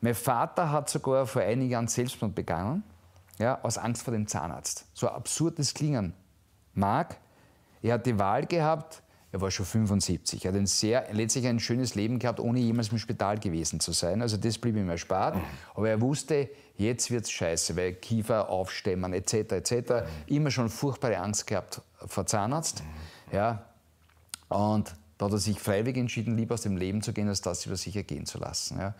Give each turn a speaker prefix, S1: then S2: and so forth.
S1: Mein Vater hat sogar vor einigen Jahren Selbstmord begangen, ja, aus Angst vor dem Zahnarzt. So absurd das klingen mag, er hat die Wahl gehabt, er war schon 75, er hat ein sehr, letztlich ein schönes Leben gehabt, ohne jemals im Spital gewesen zu sein. Also das blieb ihm erspart. Aber er wusste, jetzt wird es scheiße, weil Kiefer aufstemmen etc. etc. Immer schon furchtbare Angst gehabt vor Zahnarzt. Ja. Und da hat er sich freiwillig entschieden, lieber aus dem Leben zu gehen, als das über sich ergehen zu lassen. Ja.